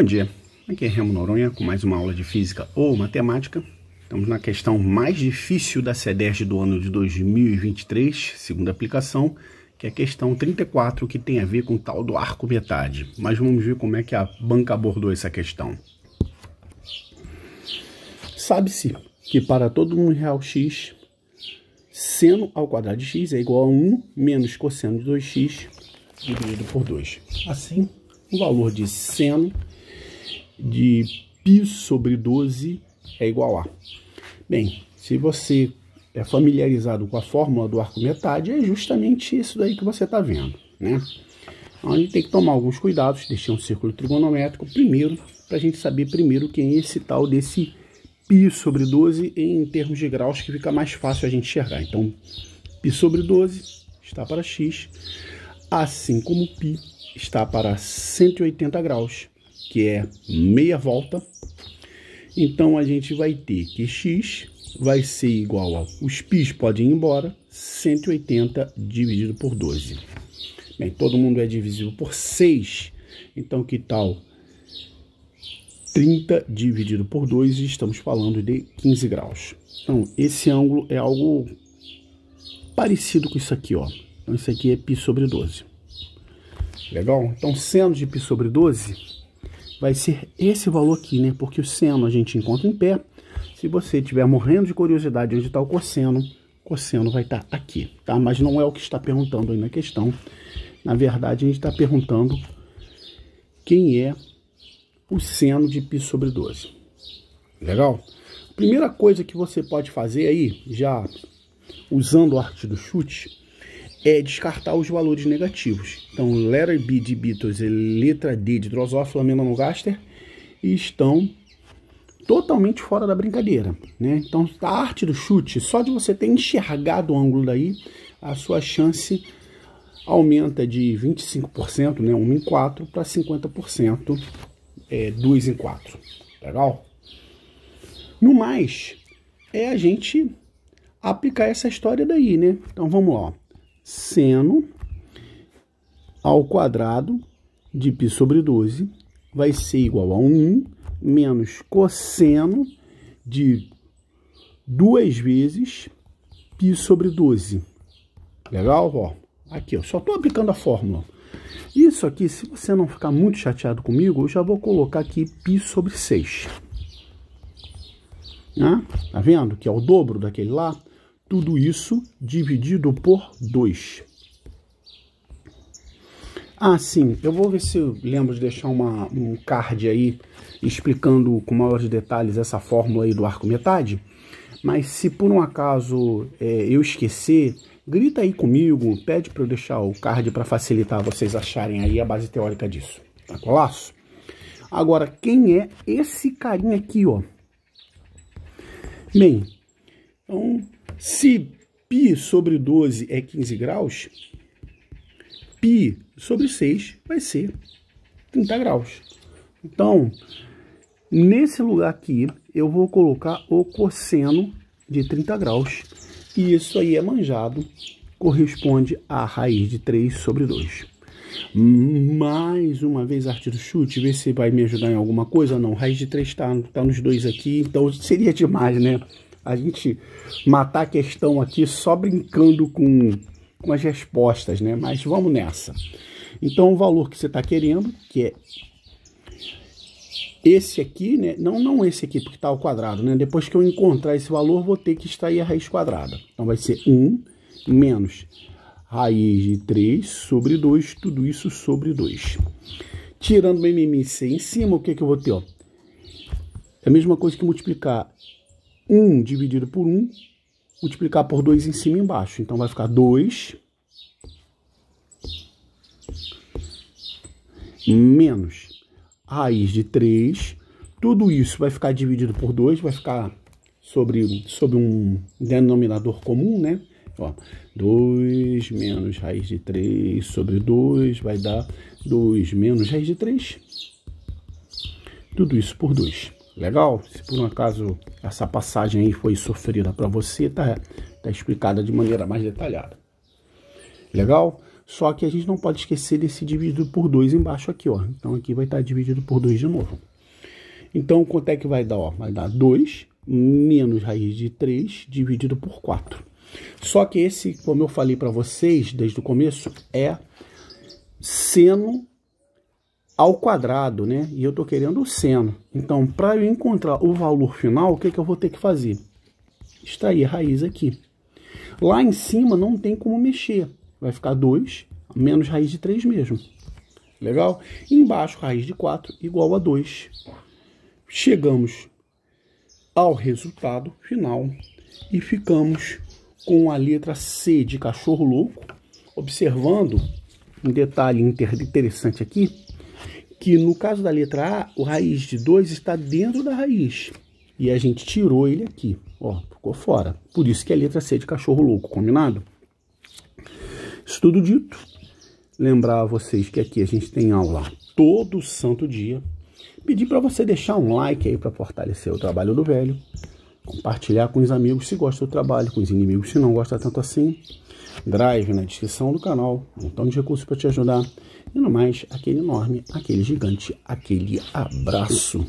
Bom dia, aqui é Remo Noronha com mais uma aula de Física ou Matemática. Estamos na questão mais difícil da CEDERJ do ano de 2023, segunda aplicação, que é a questão 34, que tem a ver com o tal do arco metade. Mas vamos ver como é que a banca abordou essa questão. Sabe-se que para todo um real x, seno ao quadrado de x é igual a 1 menos cosseno de 2x dividido por 2. Assim, o valor de seno de π sobre 12 é igual a. Bem, se você é familiarizado com a fórmula do arco metade, é justamente isso daí que você está vendo, né? Então, a gente tem que tomar alguns cuidados, deixar um círculo trigonométrico primeiro, para a gente saber primeiro quem é esse tal desse π sobre 12 em termos de graus, que fica mais fácil a gente enxergar. Então, π sobre 12 está para x, assim como π está para 180 graus que é meia volta. Então a gente vai ter que x vai ser igual a, os pis podem ir embora, 180 dividido por 12. Bem, todo mundo é divisível por 6, então que tal 30 dividido por 2, estamos falando de 15 graus. Então, esse ângulo é algo parecido com isso aqui, ó. Então, isso aqui é π sobre 12. Legal? Então, seno de π sobre 12, vai ser esse valor aqui, né? Porque o seno a gente encontra em pé. Se você estiver morrendo de curiosidade onde está o cosseno, cosseno vai estar tá aqui, tá? Mas não é o que está perguntando aí na questão. Na verdade, a gente está perguntando quem é o seno de π sobre 12. Legal? Primeira coisa que você pode fazer aí, já usando a arte do chute, é descartar os valores negativos. Então, letter B de Beatles e letra D de Drosófila melanogaster estão totalmente fora da brincadeira. Né? Então, a arte do chute, só de você ter enxergado o ângulo daí, a sua chance aumenta de 25%, né, 1 em 4, para 50%, é, 2 em 4. Legal? No mais, é a gente aplicar essa história daí, né? Então, vamos lá seno ao quadrado de π sobre 12 vai ser igual a 1 menos cosseno de 2 vezes π sobre 12. Legal? Ó, aqui, eu só estou aplicando a fórmula. Isso aqui, se você não ficar muito chateado comigo, eu já vou colocar aqui π sobre 6. Né? Tá vendo? Que é o dobro daquele lá tudo isso dividido por 2. Ah, sim, eu vou ver se lembro de deixar uma, um card aí explicando com maiores detalhes essa fórmula aí do arco metade. Mas se por um acaso é, eu esquecer, grita aí comigo, pede para eu deixar o card para facilitar vocês acharem aí a base teórica disso. Tá colasso? Agora, quem é esse carinha aqui, ó? Bem, então se π sobre 12 é 15 graus, π sobre 6 vai ser 30 graus. Então, nesse lugar aqui, eu vou colocar o cosseno de 30 graus. E isso aí é manjado, corresponde à raiz de 3 sobre 2. Mais uma vez, arte do chute, ver se vai me ajudar em alguma coisa. Não, raiz de 3 está tá nos dois aqui, então seria demais, né? a gente matar a questão aqui só brincando com, com as respostas, né? Mas vamos nessa. Então, o valor que você está querendo, que é esse aqui, né? Não, não esse aqui, porque está ao quadrado, né? Depois que eu encontrar esse valor, vou ter que extrair a raiz quadrada. Então, vai ser 1 menos raiz de 3 sobre 2, tudo isso sobre 2. Tirando o MMC em cima, o que, que eu vou ter? Ó? É a mesma coisa que multiplicar 1 dividido por 1, multiplicar por 2 em cima e embaixo. Então vai ficar 2 menos raiz de 3. Tudo isso vai ficar dividido por 2, vai ficar sobre, sobre um denominador comum, né? Ó, 2 menos raiz de 3 sobre 2 vai dar 2 menos raiz de 3. Tudo isso por 2. Legal? Se por um acaso essa passagem aí foi sofrida para você, tá, tá explicada de maneira mais detalhada. Legal? Só que a gente não pode esquecer desse dividido por 2 embaixo aqui, ó. Então aqui vai estar tá dividido por 2 de novo. Então quanto é que vai dar? Ó? Vai dar 2 menos raiz de 3 dividido por 4. Só que esse, como eu falei para vocês desde o começo, é seno ao quadrado, né? E eu estou querendo o seno. Então, para eu encontrar o valor final, o que, que eu vou ter que fazer? Extrair a raiz aqui. Lá em cima não tem como mexer. Vai ficar 2 menos raiz de 3 mesmo. Legal? embaixo, raiz de 4 igual a 2. Chegamos ao resultado final e ficamos com a letra C de cachorro louco, observando um detalhe interessante aqui, que no caso da letra A, o raiz de 2 está dentro da raiz. E a gente tirou ele aqui, ó, ficou fora. Por isso que é letra C de cachorro louco, combinado? Isso tudo dito, lembrar a vocês que aqui a gente tem aula todo santo dia. Pedir para você deixar um like aí para fortalecer o trabalho do velho compartilhar com os amigos se gosta do trabalho, com os inimigos se não gosta tanto assim. Drive na descrição do canal, um montão de recursos para te ajudar. E no mais, aquele enorme, aquele gigante, aquele abraço.